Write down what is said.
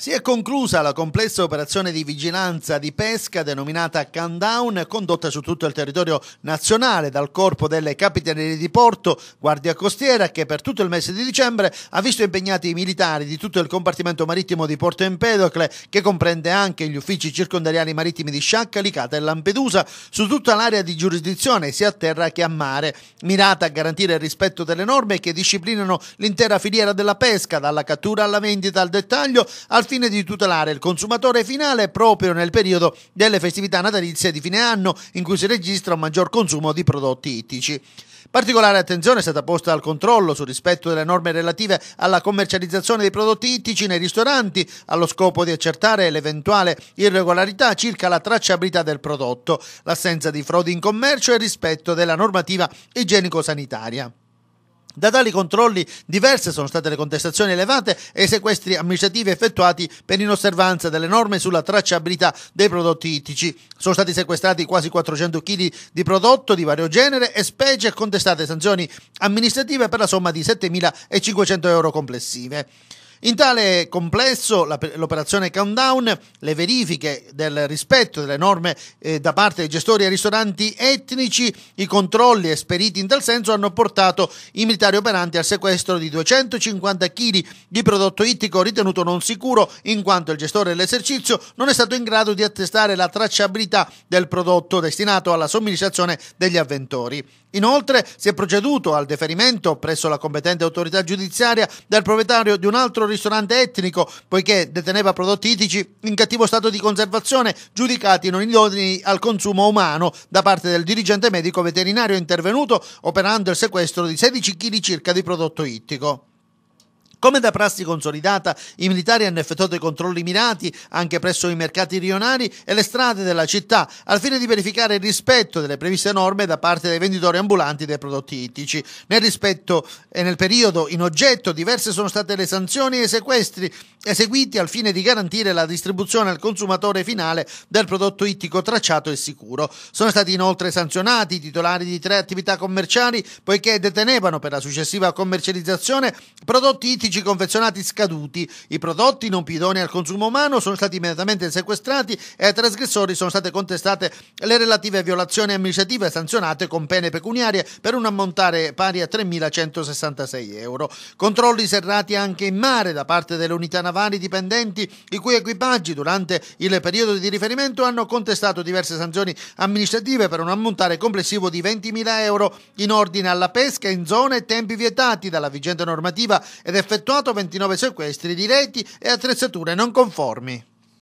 Si è conclusa la complessa operazione di vigilanza di pesca denominata Countdown, condotta su tutto il territorio nazionale dal Corpo delle Capitanerie di Porto, Guardia Costiera, che per tutto il mese di dicembre ha visto impegnati i militari di tutto il compartimento marittimo di Porto Empedocle, che comprende anche gli uffici circondariali marittimi di Sciacca, Licata e Lampedusa, su tutta l'area di giurisdizione, sia a terra che a mare, mirata a garantire il rispetto delle norme che disciplinano l'intera filiera della pesca, dalla cattura alla vendita al dettaglio, al fine di tutelare il consumatore finale proprio nel periodo delle festività natalizie di fine anno in cui si registra un maggior consumo di prodotti ittici. Particolare attenzione è stata posta al controllo sul rispetto delle norme relative alla commercializzazione dei prodotti ittici nei ristoranti, allo scopo di accertare l'eventuale irregolarità circa la tracciabilità del prodotto, l'assenza di frodi in commercio e il rispetto della normativa igienico-sanitaria. Da tali controlli diverse sono state le contestazioni elevate e i sequestri amministrativi effettuati per inosservanza delle norme sulla tracciabilità dei prodotti ittici. Sono stati sequestrati quasi 400 kg di prodotto di vario genere e specie e contestate sanzioni amministrative per la somma di 7.500 euro complessive. In tale complesso l'operazione Countdown, le verifiche del rispetto delle norme eh, da parte dei gestori e ristoranti etnici, i controlli esperiti in tal senso hanno portato i militari operanti al sequestro di 250 kg di prodotto ittico ritenuto non sicuro in quanto il gestore dell'esercizio non è stato in grado di attestare la tracciabilità del prodotto destinato alla somministrazione degli avventori. Inoltre si è proceduto al deferimento presso la competente autorità giudiziaria del proprietario di un altro ristorante etnico, poiché deteneva prodotti itici in cattivo stato di conservazione, giudicati non idonei al consumo umano da parte del dirigente medico veterinario intervenuto operando il sequestro di 16 kg circa di prodotto ittico. Come da prassi consolidata, i militari hanno effettuato i controlli mirati anche presso i mercati rionari e le strade della città, al fine di verificare il rispetto delle previste norme da parte dei venditori ambulanti dei prodotti ittici. Nel rispetto e nel periodo in oggetto diverse sono state le sanzioni e i sequestri eseguiti al fine di garantire la distribuzione al consumatore finale del prodotto ittico tracciato e sicuro. Sono stati inoltre sanzionati i titolari di tre attività commerciali poiché detenevano per la successiva commercializzazione prodotti ittici 11 confezionati scaduti. I prodotti non più idonei al consumo umano sono stati immediatamente sequestrati e ai trasgressori sono state contestate le relative violazioni amministrative sanzionate con pene pecuniarie per un ammontare pari a 3.166 euro. Controlli serrati anche in mare da parte delle unità navali dipendenti i cui equipaggi durante il periodo di riferimento hanno contestato diverse sanzioni amministrative per un ammontare complessivo di 20.000 euro in ordine alla pesca in zone e tempi vietati dalla vigente normativa ed effettivamente effettuato 29 sequestri di reti e attrezzature non conformi.